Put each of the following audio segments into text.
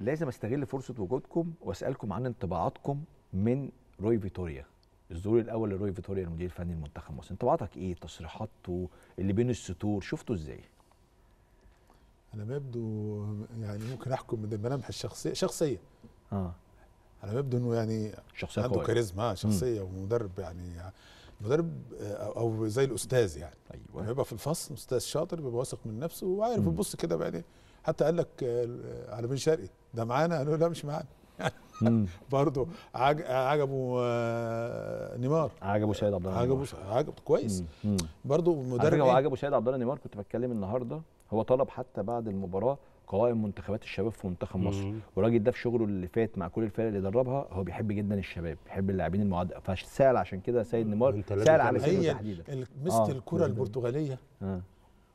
لازم استغل فرصه وجودكم واسالكم عن انطباعاتكم من روي فيتوريا الظهور الاول لروي فيتوريا المدير الفني لمنتخب مصر انطباعاتك ايه تصريحاته اللي بين السطور شفته ازاي انا ما يبدو يعني ممكن احكم من الملامح الشخصيه شخصيه اه على ما يبدو انه يعني شخصيه عنده كاريزما شخصيه مم. ومدرب يعني مدرب آه، او زي الاستاذ يعني وهيبقى في الفصل مستاذ شاطر بيبقى واثق من نفسه وعارف يبص كده بعدين حتى قال لك آه، على بن شرقي ده معانا قالوا لا مش معانا برضه عجبوا عجبه آه، نيمار عجبه شاهد عبد الله عجبه عجب كويس برضه مدرب عجبه شاهد عبد الله نيمار كنت بتكلم النهارده هو طلب حتى بعد المباراه قوائم منتخبات الشباب في منتخب مصر والراجل ده في شغله اللي فات مع كل الفرق اللي دربها هو بيحب جدا الشباب بيحب اللاعبين المعد فسال عشان كده سيد نيمار سال على سيد تحديدا مست آه. الكره البرتغاليه آه.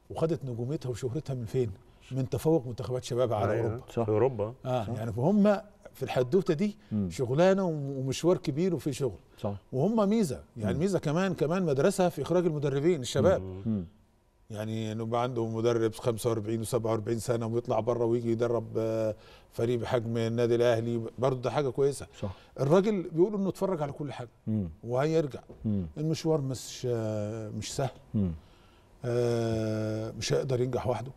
وخدت نجوميتها وشهرتها من فين من تفوق منتخبات شباب على آه. اوروبا صح. في اوروبا اه صح. يعني فهم في الحدوته دي مم. شغلانه ومشوار كبير وفي شغل صح. وهم ميزه يعني مم. ميزه كمان كمان مدرسه في اخراج المدربين الشباب مم. مم. يعني انه يبقى عنده مدرب 45 و47 سنه ويطلع بره ويجي يدرب آه، فريق بحجم النادي الاهلي برضه ده حاجه كويسه صح. الراجل بيقول انه اتفرج على كل حاجه وهيرجع المشوار مش آه، مش سهل آه مش هيقدر ينجح وحده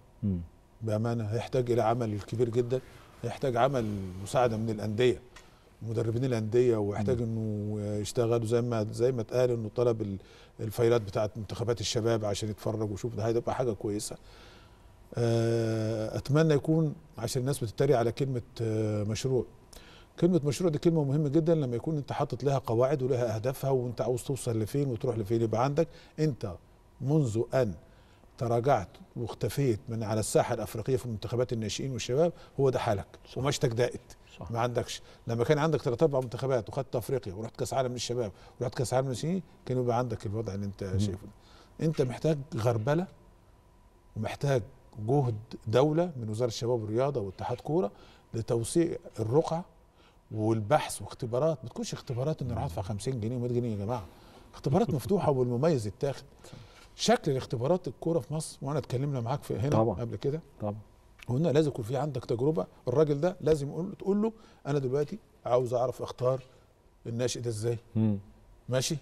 بامانه هيحتاج الى عمل كبير جدا هيحتاج عمل مساعده من الانديه مدربين الانديه ويحتاج انه يشتغلوا زي ما زي ما اتقال انه طلب الفايلات بتاعه منتخبات الشباب عشان يتفرج ويشوف ده هيبقى حاجه كويسه آه، اتمنى يكون عشان الناس بتتريق على كلمه آه، مشروع كلمه مشروع دي كلمه مهمه جدا لما يكون انت حاطط لها قواعد ولها اهدافها وانت عاوز توصل لفين وتروح لفين يبقى عندك انت منذ ان تراجعت واختفيت من على الساحه الافريقيه في منتخبات الناشئين والشباب هو ده حالك ومشتك دائت صح. ما عندكش لما كان عندك ثلاث اربع منتخبات وخدت افريقيا ورحت كاس عالم للشباب ورحت كاس عالم للسنين كان يبقى عندك الوضع اللي انت شايفه انت محتاج غربله ومحتاج جهد دوله من وزاره الشباب والرياضه واتحاد كوره لتوسيع الرقعه والبحث واختبارات ما تكونش اختبارات ان انا ادفع 50 جنيه و100 جنيه يا جماعه اختبارات مفتوحه والمميز يتاخد شكل الاختبارات الكوره في مصر وانا اتكلمنا معاك في هنا طبعا. قبل كده طبعا هنا لازم يكون في عندك تجربه الراجل ده لازم تقول له انا دلوقتي عاوز اعرف اختار الناشئ ده ازاي ماشي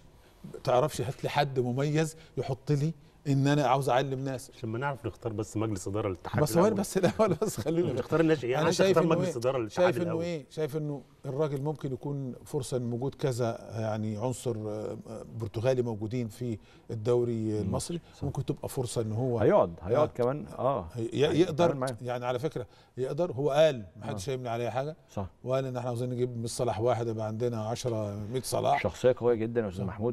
تعرفش هات لي حد مميز يحط لي ان انا عاوز اعلم ناس عشان ما نعرف نختار بس مجلس اداره الاتحاد بس هو بس الاول بس خلينا نختار الناشئ يعني انا شايف إنه مجلس إيه؟ اداره الاتحاد شايف انه ايه شايف انه الراجل ممكن يكون فرصه ان وجود كذا آه، يعني عنصر آه، آه، برتغالي موجودين في الدوري المصري ممكن تبقى فرصه ان هو هيقعد هيقعد آه كمان اه يقدر يعني على فكره يقدر هو قال ما حدش هيمنع عليه حاجه صح وقال ان احنا عاوزين نجيب من صلاح واحد يبقى عندنا 10 100 صلاح شخصيه قويه جدا يا استاذ محمود